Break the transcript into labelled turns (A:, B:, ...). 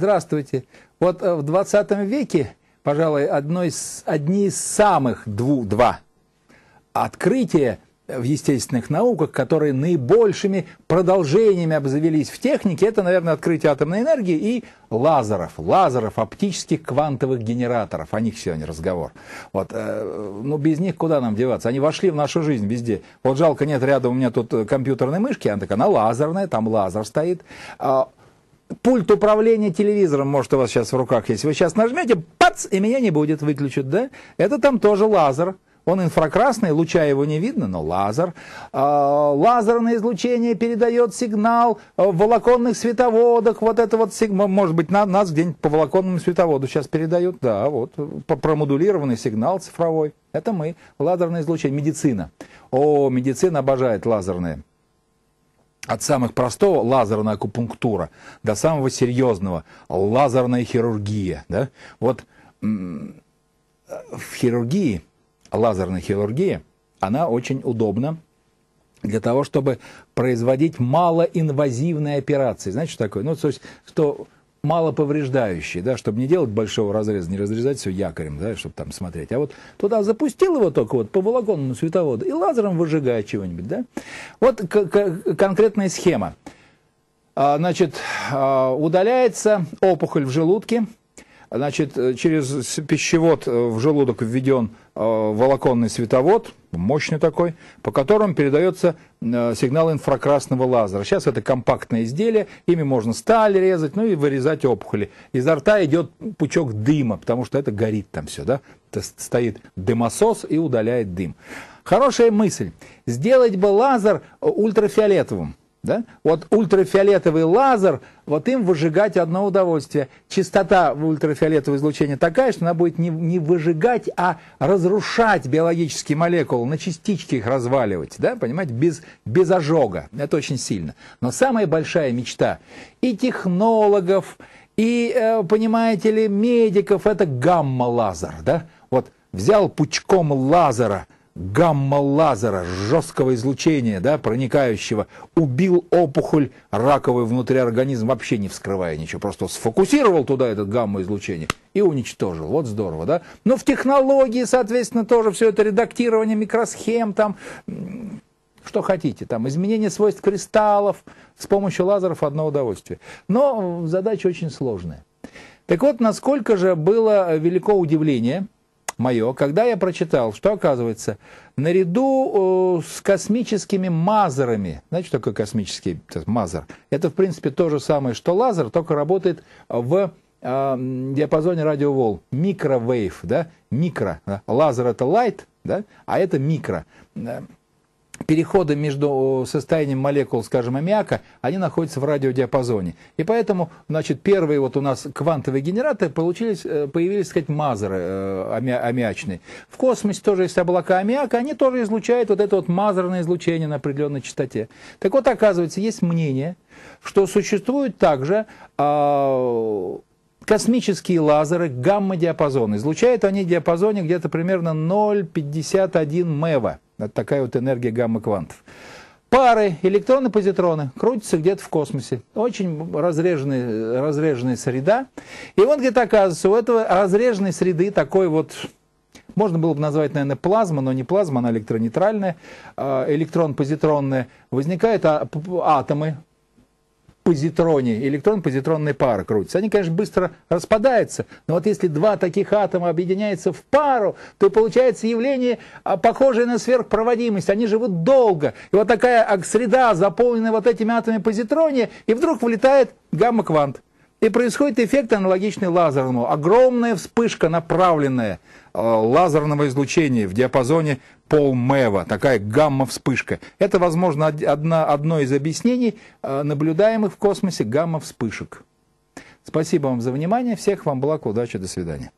A: Здравствуйте. Вот э, в 20 веке, пожалуй, одно из, одни из самых дву, два открытия в естественных науках, которые наибольшими продолжениями обзавелись в технике, это, наверное, открытие атомной энергии и лазеров, лазеров, оптических квантовых генераторов. О них сегодня разговор. Вот, э, ну, без них куда нам деваться? Они вошли в нашу жизнь везде. Вот жалко, нет рядом у меня тут э, компьютерной мышки, она такая, она лазерная, там лазер стоит. А, пульт управления телевизором, может, у вас сейчас в руках есть. Вы сейчас нажмете, пац, и меня не будет, выключат, да? Это там тоже лазер. Он инфракрасный, луча его не видно, но лазер. А, лазерное излучение передает сигнал а, в волоконных световодах. Вот это вот сигнал, может быть, на нас где-нибудь по волоконному световоду сейчас передают. Да, вот, промодулированный сигнал цифровой. Это мы, лазерное излучение, медицина. О, медицина обожает лазерные от самых простого лазерная акупунктура до самого серьезного лазерная хирургия. Да? Вот в хирургии, лазерной хирургии, она очень удобна для того, чтобы производить малоинвазивные операции. Знаете, что такое? Ну, то есть, что малоповреждающий, да, чтобы не делать большого разреза, не разрезать все якорем, да, чтобы там смотреть. А вот туда запустил его только вот по волоконному световоду и лазером выжигает чего-нибудь, да. Вот конкретная схема. А, значит, а, удаляется опухоль в желудке – Значит, э, через пищевод э, в желудок введен э, волоконный световод, мощный такой, по которому передается сигнал инфракрасного лазера. Сейчас это компактное изделие, ими можно сталь резать, ну и вырезать опухоли. Изо рта идет пучок дыма, потому что это горит там все, да? Стоит дымосос и удаляет дым. Хорошая мысль. Сделать бы лазер ультрафиолетовым. Да? Вот ультрафиолетовый лазер, вот им выжигать одно удовольствие. Частота ультрафиолетового излучения такая, что она будет не, не выжигать, а разрушать биологические молекулы, на частички их разваливать, да? понимаете, без, без ожога. Это очень сильно. Но самая большая мечта и технологов, и, э, понимаете ли, медиков, это гамма-лазер. Да? Вот взял пучком лазера – гамма-лазера, жесткого излучения, да, проникающего, убил опухоль раковой внутри организма, вообще не вскрывая ничего, просто сфокусировал туда этот гамма-излучение и уничтожил. Вот здорово, да? Но в технологии, соответственно, тоже все это редактирование микросхем, там, что хотите, там, изменение свойств кристаллов с помощью лазеров одно удовольствие. Но задача очень сложная. Так вот, насколько же было э, велико удивление – мое, когда я прочитал, что оказывается, наряду э, с космическими мазерами, знаете, что такое космический мазер? Это, в принципе, то же самое, что лазер, только работает в э, диапазоне радиоволн, микровейв, да, микро, да? лазер это light, да, а это микро. Э, переходы между состоянием молекул, скажем, аммиака, они находятся в радиодиапазоне. И поэтому, значит, первые вот у нас квантовые генераторы получились, э, появились, так сказать, мазеры э, амми аммиачные. В космосе тоже есть облака аммиака, они тоже излучают вот это вот мазерное излучение на определенной частоте. Так вот, оказывается, есть мнение, что существуют также а, космические лазеры гамма-диапазона. Излучают они в диапазоне где-то примерно 0,51 Мэва. Такая вот энергия гамма-квантов. Пары, электроны, позитроны крутятся где-то в космосе. Очень разреженная, разреженная среда. И вот где-то оказывается, у этого разреженной среды такой вот можно было бы назвать, наверное, плазма, но не плазма, она электронейтральная, а, электрон-позитронная, возникают а, атомы позитроне, электрон-позитронная пара крутится. Они, конечно, быстро распадаются, но вот если два таких атома объединяются в пару, то получается явление, а, похожее на сверхпроводимость. Они живут долго. И вот такая а, среда, заполненная вот этими атомами позитрония, и вдруг вылетает гамма-квант. И происходит эффект аналогичный лазерному. Огромная вспышка, направленная э, лазерного излучения в диапазоне полмева, такая гамма-вспышка. Это, возможно, одна, одно из объяснений э, наблюдаемых в космосе гамма-вспышек. Спасибо вам за внимание, всех вам благ, удачи, до свидания.